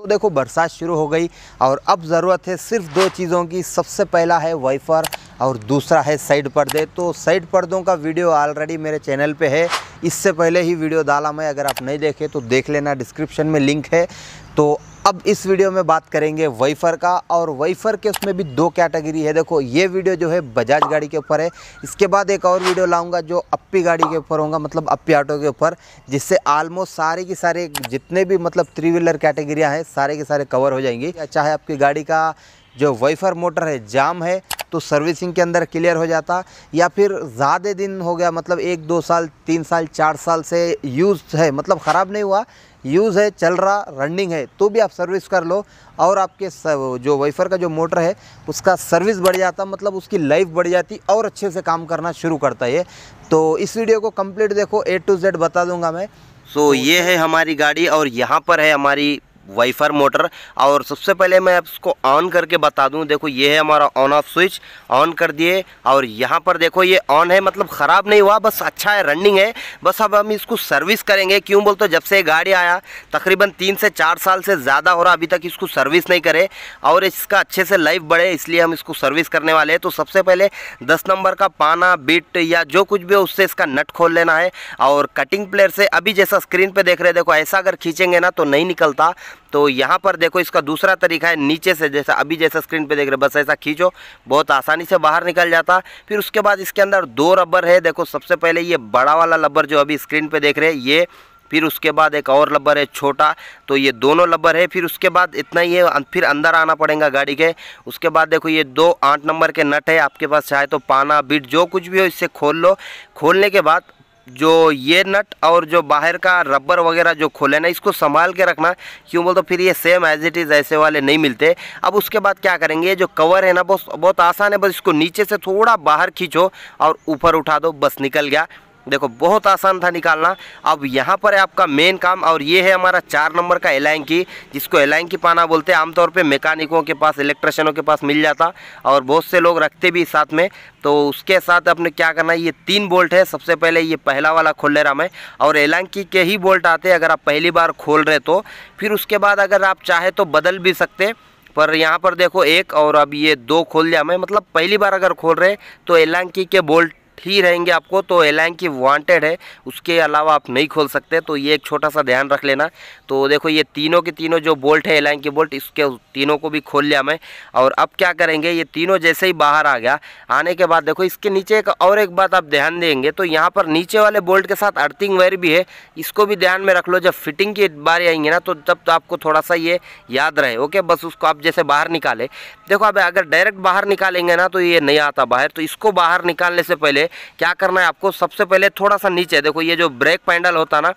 तो देखो बरसात शुरू हो गई और अब ज़रूरत है सिर्फ दो चीज़ों की सबसे पहला है वाइफर और दूसरा है साइड पर्दे तो साइड पर्दों का वीडियो ऑलरेडी मेरे चैनल पे है इससे पहले ही वीडियो डाला मैं अगर आप नहीं देखे तो देख लेना डिस्क्रिप्शन में लिंक है तो अब इस वीडियो में बात करेंगे वाइफर का और वाइफर के उसमें भी दो कैटेगरी है देखो ये वीडियो जो है बजाज गाड़ी के ऊपर है इसके बाद एक और वीडियो लाऊंगा जो अप्पी गाड़ी के ऊपर होगा मतलब अप्पी ऑटो के ऊपर जिससे आलमोस्ट सारे की सारे जितने भी मतलब थ्री व्हीलर कैटेगरियाँ हैं सारे के सारे कवर हो जाएंगी चाहे आपकी गाड़ी का जो वाइफर मोटर है जाम है तो सर्विसिंग के अंदर क्लियर हो जाता या फिर ज़्यादा दिन हो गया मतलब एक दो साल तीन साल चार साल से यूज़ है मतलब ख़राब नहीं हुआ यूज़ है चल रहा रनिंग है तो भी आप सर्विस कर लो और आपके जो वाइफर का जो मोटर है उसका सर्विस बढ़ जाता मतलब उसकी लाइफ बढ़ जाती और अच्छे से काम करना शुरू करता है तो इस वीडियो को कम्प्लीट देखो ए टू जेड बता दूंगा मैं सो तो so, ये है हमारी गाड़ी और यहाँ पर है हमारी वाइफर मोटर और सबसे पहले मैं इसको ऑन करके बता दूं देखो ये है हमारा ऑन ऑफ स्विच ऑन कर दिए और यहाँ पर देखो ये ऑन है मतलब ख़राब नहीं हुआ बस अच्छा है रनिंग है बस अब हम इसको सर्विस करेंगे क्यों बोलते तो जब से गाड़ी आया तकरीबन तीन से चार साल से ज़्यादा हो रहा अभी तक इसको सर्विस नहीं करे और इसका अच्छे से लाइफ बढ़े इसलिए हम इसको सर्विस करने वाले हैं तो सबसे पहले दस नंबर का पाना बिट या जो कुछ भी हो उससे इसका नट खोल लेना है और कटिंग प्लेयर से अभी जैसा स्क्रीन पर देख रहे देखो ऐसा अगर खींचेंगे ना तो नहीं निकलता तो यहाँ पर देखो इसका दूसरा तरीका है नीचे से जैसा अभी जैसा स्क्रीन पे देख रहे बस ऐसा खींचो बहुत आसानी से बाहर निकल जाता फिर उसके बाद इसके अंदर दो रबर है देखो सबसे पहले ये बड़ा वाला रबर जो अभी स्क्रीन पर देख रहे हैं ये फिर उसके बाद एक और लब्बर है छोटा तो ये दोनों लब्बर है फिर उसके बाद इतना ही है फिर अंदर आना पड़ेगा गाड़ी के उसके बाद देखो ये दो आठ नंबर के नट है आपके पास चाहे तो पाना बिट जो कुछ भी हो इससे खोल लो खोलने के बाद जो ये नट और जो बाहर का रबर वगैरह जो खोले ना इसको संभाल के रखना क्यों बोल तो फिर ये सेम एज इट इज़ ऐसे वाले नहीं मिलते अब उसके बाद क्या करेंगे जो कवर है ना बहुत बहुत आसान है बस इसको नीचे से थोड़ा बाहर खींचो और ऊपर उठा दो बस निकल गया देखो बहुत आसान था निकालना अब यहाँ पर है आपका मेन काम और ये है हमारा चार नंबर का एलाइन की जिसको एलाइन की पाना बोलते हैं आमतौर पे मैकेनिकों के पास इलेक्ट्रिशियनों के पास मिल जाता और बहुत से लोग रखते भी साथ में तो उसके साथ आपने क्या करना है ये तीन बोल्ट है सबसे पहले ये पहला वाला खोल ले रहा मैं और एलांकी के ही बोल्ट आते हैं अगर आप पहली बार खोल रहे तो फिर उसके बाद अगर आप चाहे तो बदल भी सकते पर यहाँ पर देखो एक और अब ये दो खोल लिया मैं मतलब पहली बार अगर खोल रहे तो एलांकी के बोल्ट ही रहेंगे आपको तो एलाइन की वांटेड है उसके अलावा आप नहीं खोल सकते तो ये एक छोटा सा ध्यान रख लेना तो देखो ये तीनों के तीनों जो बोल्ट है एलाइन की बोल्ट इसके तीनों को भी खोल लिया मैं और अब क्या करेंगे ये तीनों जैसे ही बाहर आ गया आने के बाद देखो इसके नीचे एक और एक बात आप ध्यान देंगे तो यहाँ पर नीचे वाले बोल्ट के साथ अर्थिंग वायर भी है इसको भी ध्यान में रख लो जब फिटिंग की बारी आएंगे ना तो तब तो आपको थोड़ा सा ये याद रहे ओके बस उसको आप जैसे बाहर निकाले देखो अब अगर डायरेक्ट बाहर निकालेंगे ना तो ये नहीं आता बाहर तो इसको बाहर निकालने से पहले क्या करना है आपको सबसे पहले थोड़ा सा नीचे देखो ये जो ब्रेक पैंडल होता ना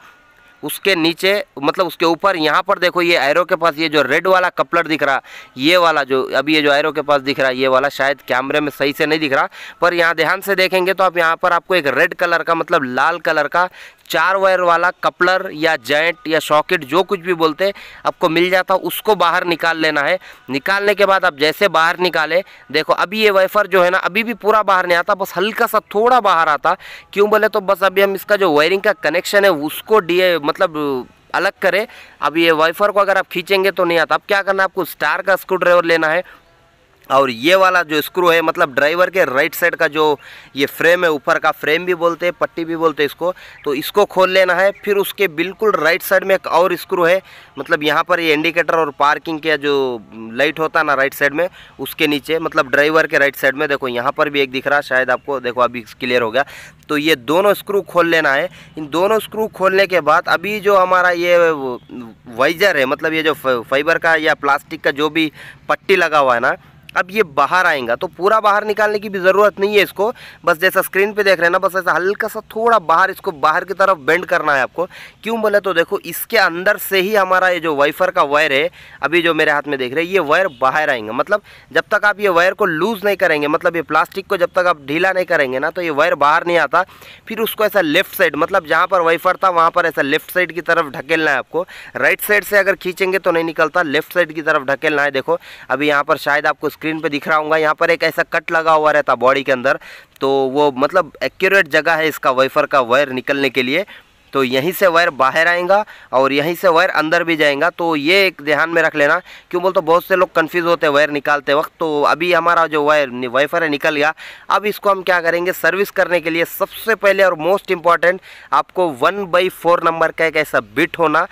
उसके नीचे मतलब उसके ऊपर यहाँ पर देखो ये एरो के पास ये जो रेड वाला कपलर दिख रहा ये वाला जो अभी ये जो एरो के पास दिख रहा ये वाला शायद कैमरे में सही से नहीं दिख रहा पर यहाँ ध्यान से देखेंगे तो आप यहाँ पर आपको एक रेड कलर का मतलब लाल कलर का चार वायर वाला कपलर या जॉइंट या सॉकेट जो कुछ भी बोलते हैं आपको मिल जाता है उसको बाहर निकाल लेना है निकालने के बाद आप जैसे बाहर निकाले देखो अभी ये वाइफर जो है ना अभी भी पूरा बाहर नहीं आता बस हल्का सा थोड़ा बाहर आता क्यों बोले तो बस अभी हम इसका जो वायरिंग का कनेक्शन है उसको डी मतलब अलग करें अब ये वाइफर को अगर आप खींचेंगे तो नहीं आता अब क्या करना है आपको स्टार का स्क्रू ड्राइवर लेना है और ये वाला जो स्क्रू है मतलब ड्राइवर के राइट साइड का जो ये फ्रेम है ऊपर का फ्रेम भी बोलते हैं पट्टी भी बोलते हैं इसको तो इसको खोल लेना है फिर उसके बिल्कुल राइट साइड में एक और स्क्रू है मतलब यहाँ पर ये इंडिकेटर और पार्किंग का जो लाइट होता है ना राइट साइड में उसके नीचे मतलब ड्राइवर के राइट साइड में देखो यहाँ पर भी एक दिख रहा शायद आपको देखो अभी क्लियर हो गया तो ये दोनों स्क्रू खोल लेना है इन दोनों स्क्रू खोलने के बाद अभी जो हमारा ये वाइजर है मतलब ये जो फाइबर का या प्लास्टिक का जो भी पट्टी लगा हुआ है ना अब ये बाहर आएगा तो पूरा बाहर निकालने की भी ज़रूरत नहीं है इसको बस जैसा स्क्रीन पे देख रहे हैं ना बस ऐसा हल्का सा थोड़ा बाहर इसको बाहर की तरफ बेंड करना है आपको क्यों बोले तो देखो इसके अंदर से ही हमारा ये जो वाइफर का वायर है अभी जो मेरे हाथ में देख रहे हैं ये वायर बाहर आएंगे मतलब जब तक आप ये वायर को लूज़ नहीं करेंगे मतलब ये प्लास्टिक को जब तक आप ढीला नहीं करेंगे ना तो ये वायर बाहर नहीं आता फिर उसको ऐसा लेफ्ट साइड मतलब जहाँ पर वाइफर था वहाँ पर ऐसा लेफ्ट साइड की तरफ ढकेलना है आपको राइट साइड से अगर खींचेंगे तो नहीं निकलता लेफ्ट साइड की तरफ ढकेलना है देखो अभी यहाँ पर शायद आपको स्क्रीन पे दिख रहा हूँ यहाँ पर एक ऐसा कट लगा हुआ रहता बॉडी के अंदर तो वो मतलब एक्यूरेट जगह है इसका वाइफर का वायर निकलने के लिए तो यहीं से वायर बाहर आएगा और यहीं से वायर अंदर भी जाएगा तो ये एक ध्यान में रख लेना क्यों बोलते तो बहुत से लोग कन्फ्यूज़ होते हैं वायर निकालते वक्त तो अभी हमारा जो वायर वाईफर है निकल गया अब इसको हम क्या करेंगे सर्विस करने के लिए सबसे पहले और मोस्ट इम्पॉर्टेंट आपको वन बाई फोर नंबर का एक ऐसा बिट होना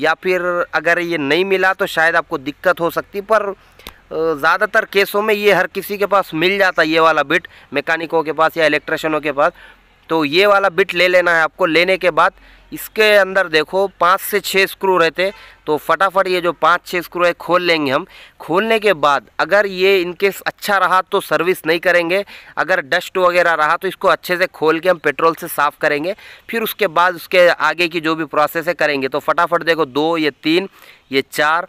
या फिर अगर ये नहीं मिला तो शायद आपको दिक्कत हो सकती पर ज़्यादातर केसों में ये हर किसी के पास मिल जाता है ये वाला बिट मैकेनिकों के पास या इलेक्ट्रिशनों के पास तो ये वाला बिट ले लेना है आपको लेने के बाद इसके अंदर देखो पाँच से छः स्क्रू रहते तो फटाफट ये जो पाँच छः स्क्रू है खोल लेंगे हम खोलने के बाद अगर ये इनकेस अच्छा रहा तो सर्विस नहीं करेंगे अगर डस्ट वगैरह रहा तो इसको अच्छे से खोल के हम पेट्रोल से साफ़ करेंगे फिर उसके बाद उसके आगे की जो भी प्रोसेस है करेंगे तो फटाफट देखो दो ये तीन ये चार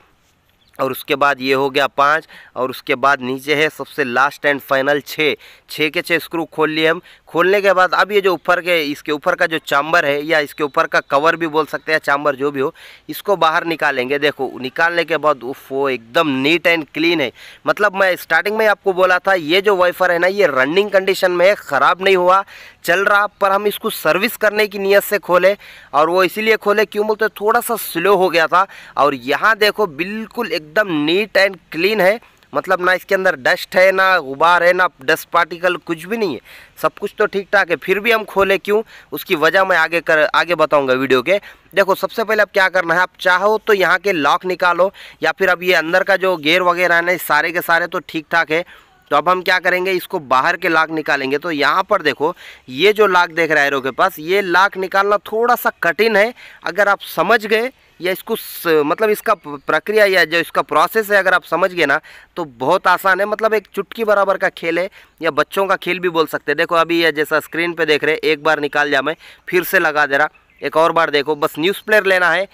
और उसके बाद ये हो गया पाँच और उसके बाद नीचे है सबसे लास्ट एंड फाइनल छः छः के छः स्क्रू खोल लिए हम खोलने के बाद अब ये जो ऊपर के इसके ऊपर का जो चाम्बर है या इसके ऊपर का कवर भी बोल सकते हैं चाम्बर जो भी हो इसको बाहर निकालेंगे देखो निकालने के बाद उफ वो एकदम नीट एंड क्लीन है मतलब मैं स्टार्टिंग में आपको बोला था ये जो वाइफर है ना ये रनिंग कंडीशन में है ख़राब नहीं हुआ चल रहा पर हम इसको सर्विस करने की नीयत से खोले और वो इसीलिए खोले क्यों बोलते थोड़ा सा स्लो हो गया था और यहाँ देखो बिल्कुल एकदम नीट एंड क्लीन है मतलब ना इसके अंदर डस्ट है ना गुबार है ना डस्ट पार्टिकल कुछ भी नहीं है सब कुछ तो ठीक ठाक है फिर भी हम खोले क्यों उसकी वजह मैं आगे कर आगे बताऊंगा वीडियो के देखो सबसे पहले अब क्या करना है आप चाहो तो यहाँ के लॉक निकालो या फिर अब ये अंदर का जो गेयर वगैरह है ना सारे के सारे तो ठीक ठाक है तो अब हम क्या करेंगे इसको बाहर के लाख निकालेंगे तो यहाँ पर देखो ये जो लाख देख रहा है एरो के पास ये लाख निकालना थोड़ा सा कठिन है अगर आप समझ गए या इसको मतलब इसका प्रक्रिया या जो इसका प्रोसेस है अगर आप समझ गए ना तो बहुत आसान है मतलब एक चुटकी बराबर का खेल है या बच्चों का खेल भी बोल सकते हैं देखो अभी ये जैसा स्क्रीन पे देख रहे एक बार निकाल जा मैं फिर से लगा दे रहा एक और बार देखो बस न्यूज़ प्लेयर लेना है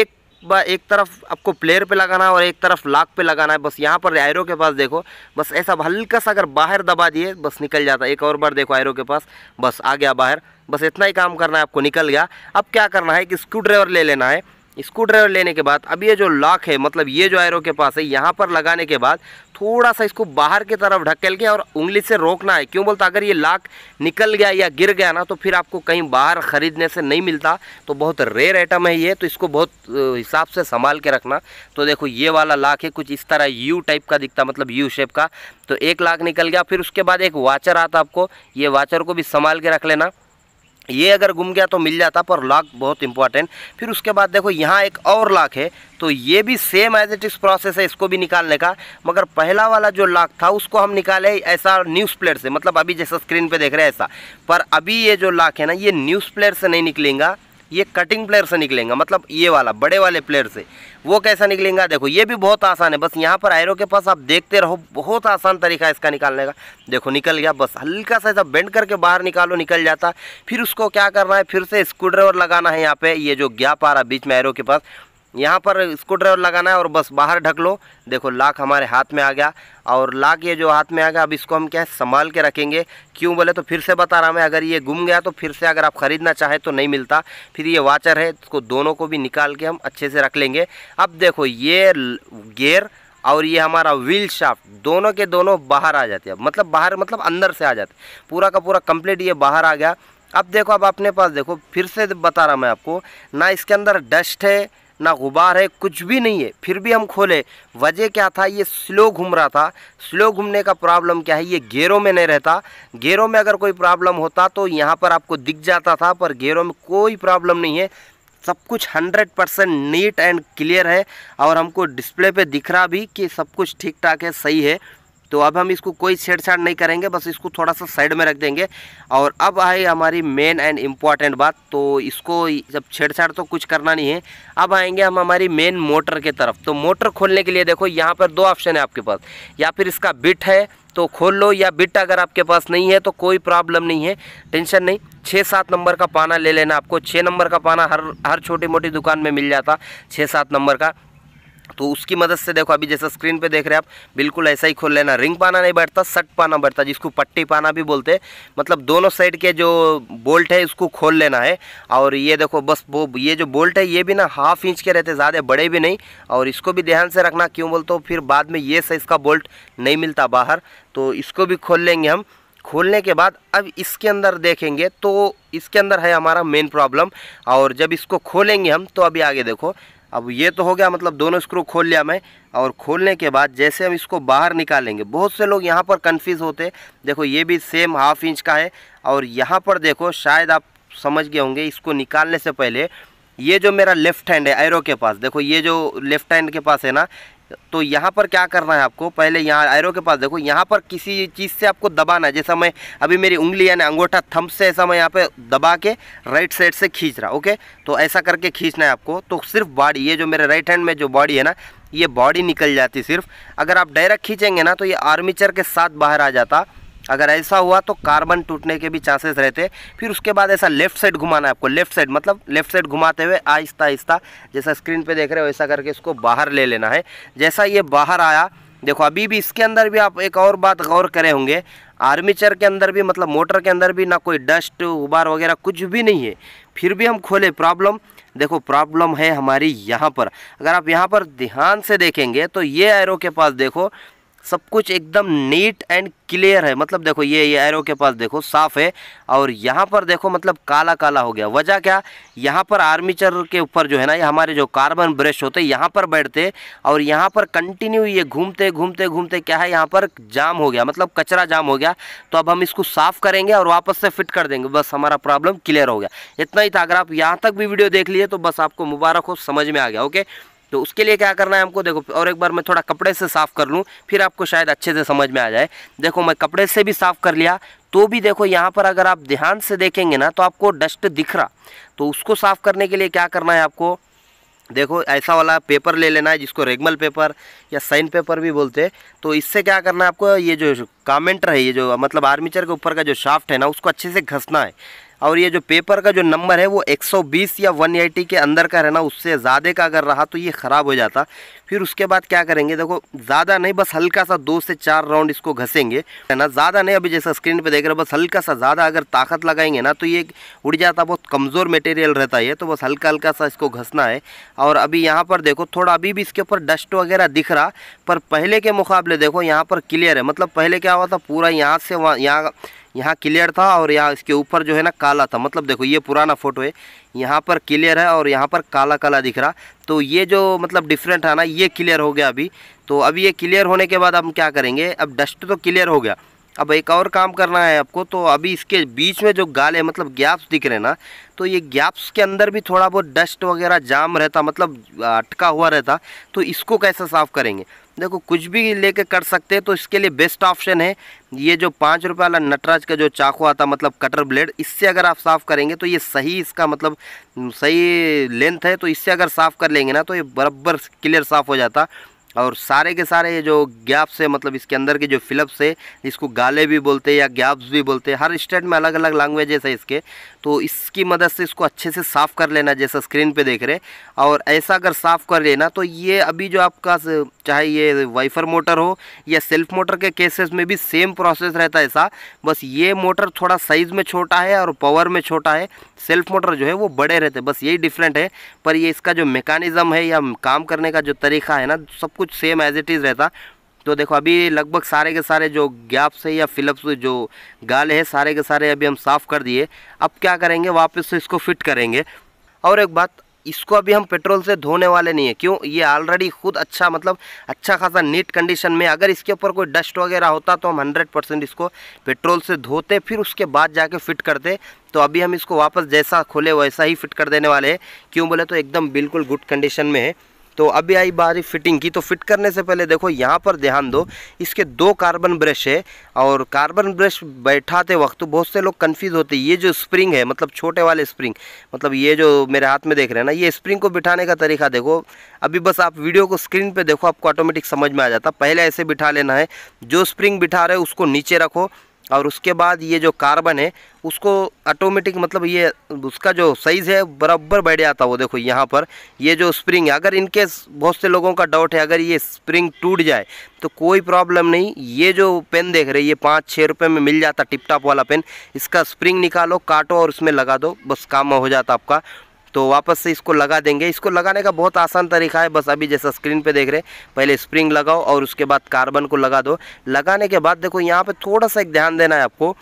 एक एक तरफ आपको प्लेयर पे लगाना है और एक तरफ लाख पे लगाना है बस यहाँ पर आयरो के पास देखो बस ऐसा हल्का सा अगर बाहर दबा दिए बस निकल जाता है एक और बार देखो आयरो के पास बस आ गया बाहर बस इतना ही काम करना है आपको निकल गया अब क्या करना है कि स्क्रू ड्राइवर ले लेना है स्क्रू ड्राइवर लेने के बाद अब ये जो लॉक है मतलब ये जो एरो के पास है यहाँ पर लगाने के बाद थोड़ा सा इसको बाहर की तरफ ढकेल के और उंगली से रोकना है क्यों बोलता अगर ये लाख निकल गया या गिर गया ना तो फिर आपको कहीं बाहर ख़रीदने से नहीं मिलता तो बहुत रेयर आइटम है ये तो इसको बहुत हिसाब से संभाल के रखना तो देखो ये वाला लाख है कुछ इस तरह यू टाइप का दिखता मतलब यू शेप का तो एक लाख निकल गया फिर उसके बाद एक वाचर आता आपको ये वाचर को भी संभाल के रख लेना ये अगर गुम गया तो मिल जाता पर लॉक बहुत इंपॉर्टेंट फिर उसके बाद देखो यहाँ एक और लॉक है तो ये भी same as it is process है इसको भी निकालने का मगर पहला वाला जो लॉक था उसको हम निकाले ऐसा न्यूज़ प्लेट से मतलब अभी जैसा स्क्रीन पे देख रहे हैं ऐसा पर अभी ये जो लॉक है ना ये न्यूज़ प्लेट से नहीं निकलेगा ये कटिंग प्लेयर से निकलेगा मतलब ये वाला बड़े वाले प्लेयर से वो कैसा निकलेगा देखो ये भी बहुत आसान है बस यहाँ पर आयरो के पास आप देखते रहो बहुत आसान तरीका है इसका निकालने का देखो निकल गया बस हल्का सा ऐसा बेंड करके बाहर निकालो निकल जाता फिर उसको क्या करना है फिर से स्क्रू ड्राइवर लगाना है यहाँ पे ये जो गैप आ रहा बीच में आयरो के पास यहाँ पर स्क्रू ड्राइवर लगाना है और बस बाहर ढक लो देखो लाख हमारे हाथ में आ गया और लाख ये जो हाथ में आ गया अब इसको हम क्या है संभाल के रखेंगे क्यों बोले तो फिर से बता रहा मैं अगर ये गुम गया तो फिर से अगर आप ख़रीदना चाहें तो नहीं मिलता फिर ये वाचर है इसको दोनों को भी निकाल के हम अच्छे से रख लेंगे अब देखो ये गेयर और ये हमारा व्हील शाफ्ट दोनों के दोनों बाहर आ जाते हैं मतलब बाहर मतलब अंदर से आ जाते पूरा का पूरा कंप्लीट ये बाहर आ गया अब देखो अब अपने पास देखो फिर से बता रहा मैं आपको ना इसके अंदर डस्ट है ना गुबार है कुछ भी नहीं है फिर भी हम खोले वजह क्या था ये स्लो घूम रहा था स्लो घूमने का प्रॉब्लम क्या है ये गेरों में नहीं रहता गेरों में अगर कोई प्रॉब्लम होता तो यहाँ पर आपको दिख जाता था पर गेरों में कोई प्रॉब्लम नहीं है सब कुछ 100 परसेंट नीट एंड क्लियर है और हमको डिस्प्ले पे दिख रहा भी कि सब कुछ ठीक ठाक है सही है तो अब हम इसको कोई छेड़छाड़ नहीं करेंगे बस इसको थोड़ा सा साइड में रख देंगे और अब आई हमारी मेन एंड इम्पॉर्टेंट बात तो इसको जब छेड़छाड़ तो कुछ करना नहीं है अब आएंगे हम हमारी मेन मोटर की तरफ तो मोटर खोलने के लिए देखो यहाँ पर दो ऑप्शन है आपके पास या फिर इसका बिट है तो खोल लो या बिट अगर आपके पास नहीं है तो कोई प्रॉब्लम नहीं है टेंशन नहीं छः सात नंबर का पाना ले लेना आपको छः नंबर का पाना हर हर छोटी मोटी दुकान में मिल जाता छः सात नंबर का तो उसकी मदद से देखो अभी जैसा स्क्रीन पे देख रहे हैं आप बिल्कुल ऐसा ही खोल लेना रिंग पाना नहीं बैठता सट पाना बैठता जिसको पट्टी पाना भी बोलते मतलब दोनों साइड के जो बोल्ट है इसको खोल लेना है और ये देखो बस वो ये जो बोल्ट है ये भी ना हाफ इंच के रहते ज़्यादा बड़े भी नहीं और इसको भी ध्यान से रखना क्यों बोलते हो फिर बाद में ये साइज़ का बोल्ट नहीं मिलता बाहर तो इसको भी खोल लेंगे हम खोलने के बाद अब इसके अंदर देखेंगे तो इसके अंदर है हमारा मेन प्रॉब्लम और जब इसको खोलेंगे हम तो अभी आगे देखो अब ये तो हो गया मतलब दोनों स्क्रू खोल लिया मैं और खोलने के बाद जैसे हम इसको बाहर निकालेंगे बहुत से लोग यहाँ पर कन्फ्यूज़ होते देखो ये भी सेम हाफ इंच का है और यहाँ पर देखो शायद आप समझ गए होंगे इसको निकालने से पहले ये जो मेरा लेफ़्ट हैंड है एरो के पास देखो ये जो लेफ़्ट हैंड के पास है ना तो यहाँ पर क्या करना है आपको पहले यहाँ आयरो के पास देखो यहाँ पर किसी चीज़ से आपको दबाना है जैसा मैं अभी मेरी उंगली यानी अंगूठा थम से ऐसा मैं यहाँ पे दबा के राइट साइड से खींच रहा ओके तो ऐसा करके खींचना है आपको तो सिर्फ बॉडी ये जो मेरे राइट हैंड में जो बॉडी है ना ये बॉडी निकल जाती सिर्फ अगर आप डायरेक्ट खींचेंगे ना तो ये आर्मीचर के साथ बाहर आ जाता अगर ऐसा हुआ तो कार्बन टूटने के भी चांसेस रहते फिर उसके बाद ऐसा लेफ्ट साइड घुमाना है आपको लेफ्ट साइड मतलब लेफ्ट साइड घुमाते हुए आहिस्ता आहिस्ता जैसा स्क्रीन पे देख रहे हो वैसा करके इसको बाहर ले लेना है जैसा ये बाहर आया देखो अभी भी इसके अंदर भी आप एक और बात गौर करे होंगे आर्मीचर के अंदर भी मतलब मोटर के अंदर भी ना कोई डस्ट उबार वगैरह कुछ भी नहीं है फिर भी हम खोले प्रॉब्लम देखो प्रॉब्लम है हमारी यहाँ पर अगर आप यहाँ पर ध्यान से देखेंगे तो ये एरो के पास देखो सब कुछ एकदम नीट एंड क्लियर है मतलब देखो ये ये एरो के पास देखो साफ़ है और यहाँ पर देखो मतलब काला काला हो गया वजह क्या यहाँ पर आर्मीचर के ऊपर जो है ना ये हमारे जो कार्बन ब्रश होते यहाँ पर बैठते और यहाँ पर कंटिन्यू ये घूमते घूमते घूमते क्या है यहाँ पर जाम हो गया मतलब कचरा जाम हो गया तो अब हम इसको साफ़ करेंगे और वापस से फिट कर देंगे बस हमारा प्रॉब्लम क्लियर हो गया इतना ही था अगर आप यहाँ तक भी वीडियो देख लिए तो बस आपको मुबारक हो समझ में आ गया ओके तो उसके लिए क्या करना है हमको देखो और एक बार मैं थोड़ा कपड़े से साफ़ कर लूँ फिर आपको शायद अच्छे से समझ में आ जाए देखो मैं कपड़े से भी साफ़ कर लिया तो भी देखो यहाँ पर अगर आप ध्यान से देखेंगे ना तो आपको डस्ट दिख रहा तो उसको साफ़ करने के लिए क्या करना है आपको देखो ऐसा वाला पेपर ले लेना है जिसको रेगमल पेपर या साइन पेपर भी बोलते हैं तो इससे क्या करना है आपको ये जो कामेंटर है ये जो मतलब आर्मीचर के ऊपर का जो शाफ्ट है ना उसको अच्छे से घसना है और ये जो पेपर का जो नंबर है वो 120 या 180 के अंदर का रहना उससे ज़्यादा का अगर रहा तो ये ख़राब हो जाता फिर उसके बाद क्या करेंगे देखो ज़्यादा नहीं बस हल्का सा दो से चार राउंड इसको घसेंगे है ना ज़्यादा नहीं अभी जैसा स्क्रीन पे देख रहे हो बस हल्का सा ज़्यादा अगर ताकत लगाएंगे ना तो ये उड़ जाता बहुत कमज़ोर मटेरियल रहता है तो बस हल्का हल्का सा इसको घसना है और अभी यहाँ पर देखो थोड़ा अभी भी इसके ऊपर डस्ट वगैरह दिख रहा पर पहले के मुकाबले देखो यहाँ पर क्लियर है मतलब पहले क्या हुआ था पूरा यहाँ से वहाँ यहाँ यहाँ क्लियर था और यहाँ इसके ऊपर जो है ना काला था मतलब देखो ये पुराना फ़ोटो है यहाँ पर क्लियर है और यहाँ पर काला काला दिख रहा तो ये जो मतलब डिफरेंट है ना ये क्लियर हो गया अभी तो अभी ये क्लियर होने के बाद हम क्या करेंगे अब डस्ट तो क्लियर हो गया अब एक और काम करना है आपको तो अभी इसके बीच में जो गाले मतलब गैप्स दिख रहे हैं ना तो ये गैप्स के अंदर भी थोड़ा बहुत डस्ट वगैरह जाम रहता मतलब अटका हुआ रहता तो इसको कैसे साफ़ करेंगे देखो कुछ भी लेके कर सकते हैं तो इसके लिए बेस्ट ऑप्शन है ये जो पाँच रुपये वाला नटराज का जो चाकू आता मतलब कटर ब्लेड इससे अगर आप साफ़ करेंगे तो ये सही इसका मतलब सही लेंथ है तो इससे अगर साफ़ कर लेंगे ना तो ये बराबर क्लियर साफ़ हो जाता और सारे के सारे ये जो गैप्स है मतलब इसके अंदर के जो फिलप्स है इसको गाले भी बोलते हैं या गैप्स भी बोलते हैं हर स्टेट में अलग अलग लैंग्वेजेस है इसके तो इसकी मदद से इसको अच्छे से साफ़ कर लेना जैसा स्क्रीन पे देख रहे और ऐसा अगर साफ़ कर लेना तो ये अभी जो आपका चाहे ये वाइफर मोटर हो या सेल्फ मोटर के केसेस में भी सेम प्रोसेस रहता है ऐसा बस ये मोटर थोड़ा साइज़ में छोटा है और पावर में छोटा है सेल्फ मोटर जो है वो बड़े रहते हैं बस यही डिफरेंट है पर ये इसका जो मेकानिज़म है या काम करने का जो तरीका है ना सब कुछ सेम एज इट इज़ रहता तो देखो अभी लगभग सारे के सारे जो गैप्स है या फिलअप्स जो गाले हैं सारे के सारे अभी हम साफ़ कर दिए अब क्या करेंगे वापस से इसको फिट करेंगे और एक बात इसको अभी हम पेट्रोल से धोने वाले नहीं है क्यों ये ऑलरेडी खुद अच्छा मतलब अच्छा खासा नीट कंडीशन में अगर इसके ऊपर कोई डस्ट वगैरह होता तो हम हंड्रेड परसेंट इसको पेट्रोल से धोते फिर उसके बाद जाके फिट करते तो अभी हम इसको वापस जैसा खोले वैसा ही फिट कर देने वाले हैं क्यों बोले तो एकदम बिल्कुल गुड कंडीशन में है तो अभी आई बारी फिटिंग की तो फिट करने से पहले देखो यहाँ पर ध्यान दो इसके दो कार्बन ब्रश है और कार्बन ब्रश बैठाते वक्त बहुत से लोग कन्फ्यूज़ होते हैं ये जो स्प्रिंग है मतलब छोटे वाले स्प्रिंग मतलब ये जो मेरे हाथ में देख रहे हैं ना ये स्प्रिंग को बिठाने का तरीका देखो अभी बस आप वीडियो को स्क्रीन पर देखो आपको ऑटोमेटिक समझ में आ जाता पहले ऐसे बिठा लेना है जो स्प्रिंग बिठा रहे उसको नीचे रखो और उसके बाद ये जो कार्बन है उसको ऑटोमेटिक मतलब ये उसका जो साइज़ है बराबर बैठ जाता वो देखो यहाँ पर ये जो स्प्रिंग है अगर इनके बहुत से लोगों का डाउट है अगर ये स्प्रिंग टूट जाए तो कोई प्रॉब्लम नहीं ये जो पेन देख रहे ये पाँच छः रुपये में मिल जाता टिप टॉप वाला पेन इसका स्प्रिंग निकालो काटो और उसमें लगा दो बस काम हो जाता आपका तो वापस से इसको लगा देंगे इसको लगाने का बहुत आसान तरीका है बस अभी जैसा स्क्रीन पे देख रहे हैं पहले स्प्रिंग लगाओ और उसके बाद कार्बन को लगा दो लगाने के बाद देखो यहाँ पे थोड़ा सा एक ध्यान देना है आपको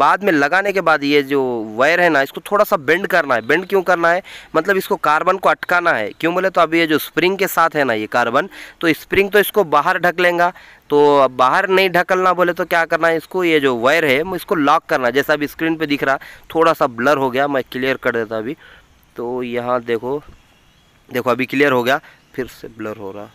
बाद में लगाने के बाद ये जो वायर है ना इसको थोड़ा सा बेंड करना है बेंड क्यों करना है मतलब इसको कार्बन को अटकाना है क्यों बोले तो अभी ये जो स्प्रिंग के साथ है ना ये कार्बन तो स्प्रिंग तो इसको बाहर ढक लेगा तो बाहर नहीं ढकलना बोले तो क्या करना है इसको ये जो वायर है इसको लॉक करना है जैसा अभी स्क्रीन पर दिख रहा थोड़ा सा ब्लर हो गया मैं क्लियर कर देता अभी तो यहाँ देखो देखो अभी क्लियर हो गया फिर से ब्लर हो रहा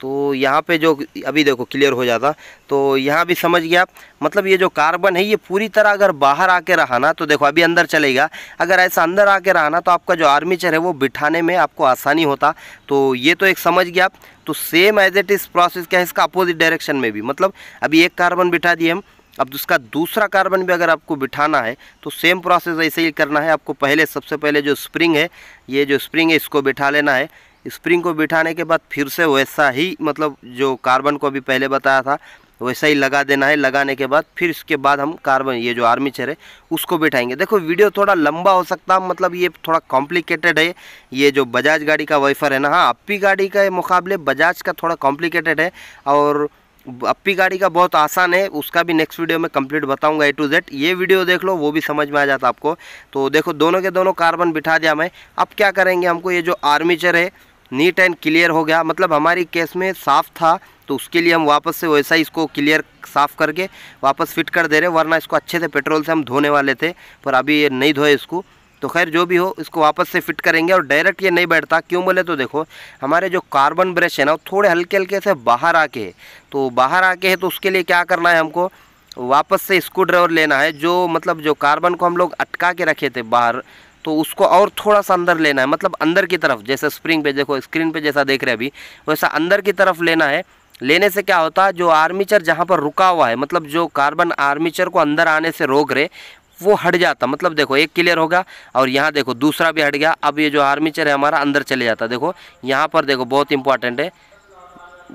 तो यहाँ पे जो अभी देखो क्लियर हो जाता तो यहाँ भी समझ गया मतलब ये जो कार्बन है ये पूरी तरह अगर बाहर आके रहा ना तो देखो अभी अंदर चलेगा अगर ऐसा अंदर आके रहा ना तो आपका जो आर्मीचर है वो बिठाने में आपको आसानी होता तो ये तो एक समझ गया तो same as it is process क्या है इसका अपोजिट डायरेक्शन में भी मतलब अभी एक कार्बन बिठा दिए हम अब तो उसका दूसरा कार्बन भी अगर आपको बिठाना है तो सेम प्रोसेस ऐसे ही करना है आपको पहले सबसे पहले जो स्प्रिंग है ये जो स्प्रिंग है इसको बिठा लेना है स्प्रिंग को बिठाने के बाद फिर से वैसा ही मतलब जो कार्बन को अभी पहले बताया था वैसा ही लगा देना है लगाने के बाद फिर इसके बाद हम कार्बन ये जो आर्मीचर है उसको बिठाएंगे देखो वीडियो थोड़ा लंबा हो सकता है मतलब ये थोड़ा कॉम्प्लिकेटेड है ये जो बजाज गाड़ी का वाइफर है ना हाँ अपी गाड़ी के मुकाबले बजाज का थोड़ा कॉम्प्लिकेटेड है और अपी गाड़ी का बहुत आसान है उसका भी नेक्स्ट वीडियो में कंप्लीट बताऊंगा ए टू जेड ये वीडियो देख लो वो भी समझ में आ जाता आपको तो देखो दोनों के दोनों कार्बन बिठा दिया मैं अब क्या करेंगे हमको ये जो आर्मीचर है नीट एंड क्लियर हो गया मतलब हमारी केस में साफ़ था तो उसके लिए हम वापस से वैसा ही इसको क्लियर साफ़ करके वापस फिट कर दे रहे वरना इसको अच्छे से पेट्रोल से हम धोने वाले थे पर अभी ये नहीं धोए इसको तो खैर जो भी हो इसको वापस से फिट करेंगे और डायरेक्ट ये नहीं बैठता क्यों बोले तो देखो हमारे जो कार्बन ब्रश है ना वो थोड़े हल्के हल्के से बाहर आके है तो बाहर आके है तो उसके लिए क्या करना है हमको वापस से स्क्रू ड्राइवर लेना है जो मतलब जो कार्बन को हम लोग अटका के रखे थे बाहर तो उसको और थोड़ा सा अंदर लेना है मतलब अंदर की तरफ जैसे स्प्रिंग पे देखो स्क्रीन पे जैसा देख रहे अभी वैसा अंदर की तरफ लेना है लेने से क्या होता है जो आर्मीचर जहाँ पर रुका हुआ है मतलब जो कार्बन आर्मीचर को अंदर आने से रोक रहे वो हट जाता मतलब देखो एक क्लियर होगा और यहाँ देखो दूसरा भी हट गया अब ये जो आर्मीचर है हमारा अंदर चले जाता देखो यहाँ पर देखो बहुत इंपॉर्टेंट है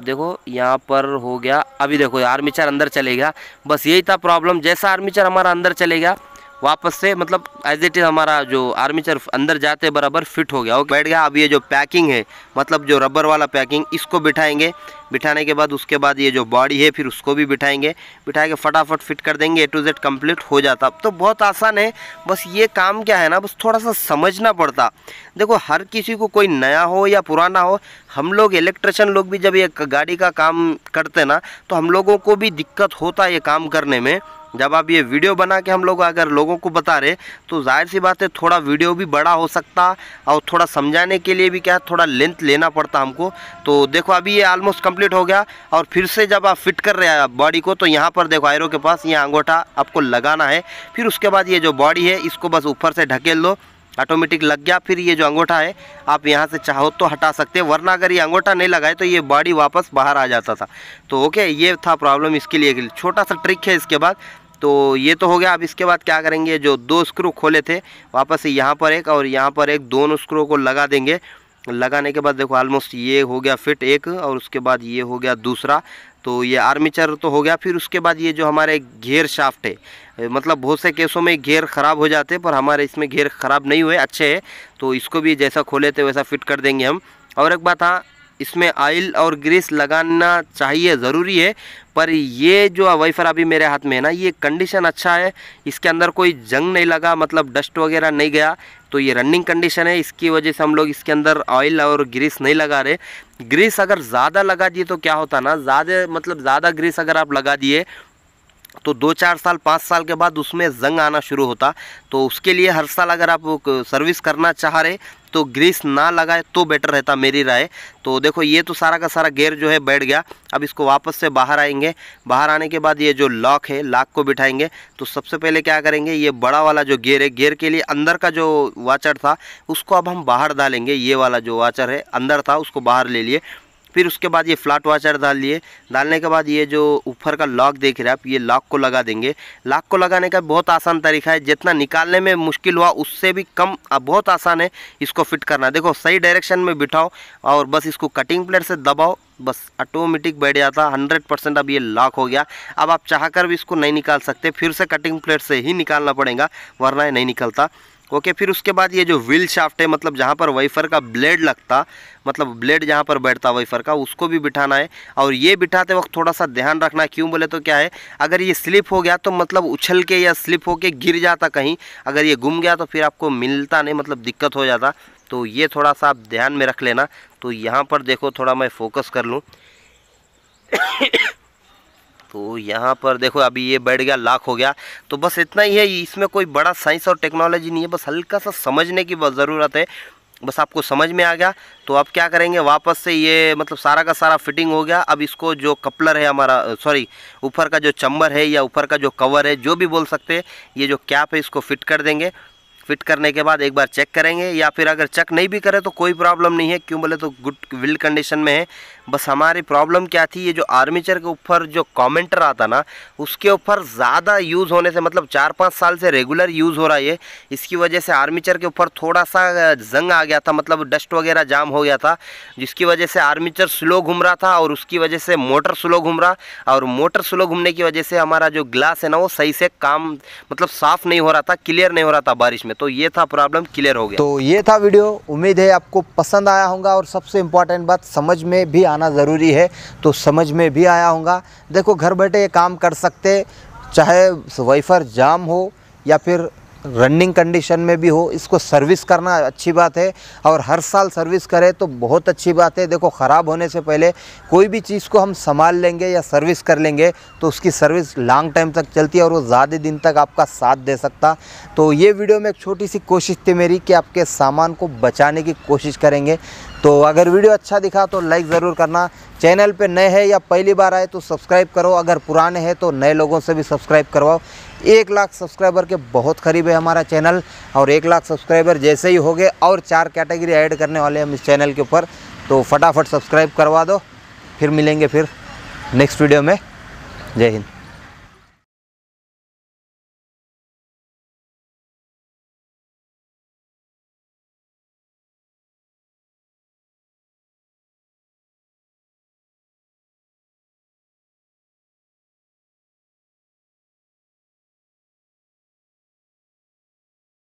देखो यहाँ पर हो गया अभी देखो आर्मीचर अंदर चलेगा बस यही था प्रॉब्लम जैसा आर्मीचर हमारा अंदर चलेगा वापस से मतलब एज इट इज़ हमारा जो आर्मीचर अंदर जाते बराबर फिट हो गया ओके बैठ गया अब ये जो पैकिंग है मतलब जो रबर वाला पैकिंग इसको बिठाएंगे बिठाने के बाद उसके बाद ये जो बॉडी है फिर उसको भी बिठाएंगे बिठा के फटाफट फिट कर देंगे ए टू जेड कम्प्लीट हो जाता तो बहुत आसान है बस ये काम क्या है ना बस थोड़ा सा समझना पड़ता देखो हर किसी को कोई नया हो या पुराना हो हम लोग इलेक्ट्रिशन लोग भी जब ये गाड़ी का काम करते ना तो हम लोगों को भी दिक्कत होता है ये काम करने में जब आप ये वीडियो बना के हम लोग अगर लोगों को बता रहे तो जाहिर सी बात है थोड़ा वीडियो भी बड़ा हो सकता और थोड़ा समझाने के लिए भी क्या थोड़ा लेंथ लेना पड़ता हमको तो देखो अभी ये ऑलमोस्ट कंप्लीट हो गया और फिर से जब आप फिट कर रहे हैं बॉडी को तो यहाँ पर देखो आयरों के पास ये अंगूठा आपको लगाना है फिर उसके बाद ये जो बॉडी है इसको बस ऊपर से ढकेल दो ऑटोमेटिक लग गया फिर ये जो अंगूठा है आप यहाँ से चाहो तो हटा सकते हैं वरना अगर ये अंगूठा नहीं लगाए तो ये बॉडी वापस बाहर आ जाता था तो ओके ये था प्रॉब्लम इसके लिए छोटा सा ट्रिक है इसके बाद तो ये तो हो गया अब इसके बाद क्या करेंगे जो दो स्क्रू खोले थे वापस यहाँ पर एक और यहाँ पर एक दोनों स्क्रू को लगा देंगे लगाने के बाद देखो ऑलमोस्ट ये हो गया फिट एक और उसके बाद ये हो गया दूसरा तो ये आर्मीचर तो हो गया फिर उसके बाद ये जो हमारे घेर शाफ्ट है मतलब बहुत से केसों में घेर ख़राब हो जाते हैं पर हमारे इसमें घेर ख़राब नहीं हुए अच्छे हैं तो इसको भी जैसा खोले थे वैसा फिट कर देंगे हम और एक बात हाँ इसमें ऑयल और ग्रीस लगाना चाहिए ज़रूरी है पर ये जो वाइफर अभी मेरे हाथ में है ना ये कंडीशन अच्छा है इसके अंदर कोई जंग नहीं लगा मतलब डस्ट वगैरह नहीं गया तो ये रनिंग कंडीशन है इसकी वजह से हम लोग इसके अंदर ऑयल और ग्रीस नहीं लगा रहे ग्रीस अगर ज़्यादा लगा दिए तो क्या होता ना ज़्यादा मतलब ज़्यादा ग्रीस अगर आप लगा दिए तो दो चार साल पाँच साल के बाद उसमें जंग आना शुरू होता तो उसके लिए हर साल अगर आप सर्विस करना चाह रहे तो ग्रीस ना लगाए तो बेटर रहता मेरी राय तो देखो ये तो सारा का सारा गेयर जो है बैठ गया अब इसको वापस से बाहर आएंगे बाहर आने के बाद ये जो लॉक है लॉक को बिठाएंगे तो सबसे पहले क्या करेंगे ये बड़ा वाला जो गेयर है गेयर के लिए अंदर का जो वाचर था उसको अब हम बाहर डालेंगे ये वाला जो वाचर है अंदर था उसको बाहर ले लिए फिर उसके बाद ये फ्लैट वाचर डाल लिए डालने के बाद ये जो ऊपर का लॉक देख रहे हैं आप ये लॉक को लगा देंगे लॉक को लगाने का बहुत आसान तरीका है जितना निकालने में मुश्किल हुआ उससे भी कम बहुत आसान है इसको फिट करना देखो सही डायरेक्शन में बिठाओ और बस इसको कटिंग प्लेट से दबाओ बस ऑटोमेटिक बैठ जाता हंड्रेड परसेंट अब ये लॉक हो गया अब आप चाह कर भी इसको नहीं निकाल सकते फिर से कटिंग प्लेट से ही निकालना पड़ेगा वरना नहीं निकलता ओके फिर उसके बाद ये जो व्हील शाफ्ट है मतलब जहाँ पर वाइफर का ब्लेड लगता मतलब ब्लेड जहाँ पर बैठता वाइफर का उसको भी बिठाना है और ये बिठाते वक्त थोड़ा सा ध्यान रखना क्यों बोले तो क्या है अगर ये स्लिप हो गया तो मतलब उछल के या स्लिप होके गिर जाता कहीं अगर ये गुम गया तो फिर आपको मिलता नहीं मतलब दिक्कत हो जाता तो ये थोड़ा सा आप ध्यान में रख लेना तो यहाँ पर देखो थोड़ा मैं फोकस कर लूँ तो यहाँ पर देखो अभी ये बैठ गया लाख हो गया तो बस इतना ही है इसमें कोई बड़ा साइंस और टेक्नोलॉजी नहीं है बस हल्का सा समझने की ज़रूरत है बस आपको समझ में आ गया तो आप क्या करेंगे वापस से ये मतलब सारा का सारा फिटिंग हो गया अब इसको जो कपलर है हमारा सॉरी ऊपर का जो चम्बर है या ऊपर का जो कवर है जो भी बोल सकते हैं ये जो कैप है इसको फिट कर देंगे फिट करने के बाद एक बार चेक करेंगे या फिर अगर चेक नहीं भी करें तो कोई प्रॉब्लम नहीं है क्यों बोले तो गुड विल कंडीशन में है बस हमारी प्रॉब्लम क्या थी ये जो आर्मीचर के ऊपर जो कमेंटर आता ना उसके ऊपर ज़्यादा यूज़ होने से मतलब चार पाँच साल से रेगुलर यूज़ हो रहा है इसकी वजह से आर्मीचर के ऊपर थोड़ा सा जंग आ गया था मतलब डस्ट वगैरह जाम हो गया था जिसकी वजह से आर्मीचर स्लो घूम रहा था और उसकी वजह से मोटर स्लो घूम रहा और मोटर स्लो घूमने की वजह से हमारा जो ग्लास है ना वो सही से काम मतलब साफ़ नहीं हो रहा था क्लियर नहीं हो रहा था बारिश में तो ये था प्रॉब्लम क्लियर हो गया तो ये था वीडियो उम्मीद है आपको पसंद आया होगा और सबसे इम्पॉर्टेंट बात समझ में भी आना आना ज़रूरी है तो समझ में भी आया होगा देखो घर बैठे ये काम कर सकते चाहे वाइफर जाम हो या फिर रनिंग कंडीशन में भी हो इसको सर्विस करना अच्छी बात है और हर साल सर्विस करें तो बहुत अच्छी बात है देखो ख़राब होने से पहले कोई भी चीज़ को हम संभाल लेंगे या सर्विस कर लेंगे तो उसकी सर्विस लॉन्ग टाइम तक चलती है और वो ज़्यादा दिन तक आपका साथ दे सकता तो ये वीडियो में एक छोटी सी कोशिश थी मेरी कि आपके सामान को बचाने की कोशिश करेंगे तो अगर वीडियो अच्छा दिखा तो लाइक ज़रूर करना चैनल पे नए हैं या पहली बार आए तो सब्सक्राइब करो अगर पुराने हैं तो नए लोगों से भी सब्सक्राइब करवाओ एक लाख सब्सक्राइबर के बहुत करीब है हमारा चैनल और एक लाख सब्सक्राइबर जैसे ही हो गए और चार कैटेगरी ऐड करने वाले हम इस चैनल के ऊपर तो फटाफट सब्सक्राइब करवा दो फिर मिलेंगे फिर नेक्स्ट वीडियो में जय हिंद